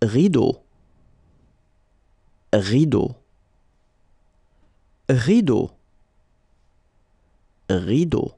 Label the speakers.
Speaker 1: Rido, rido, rido, rido.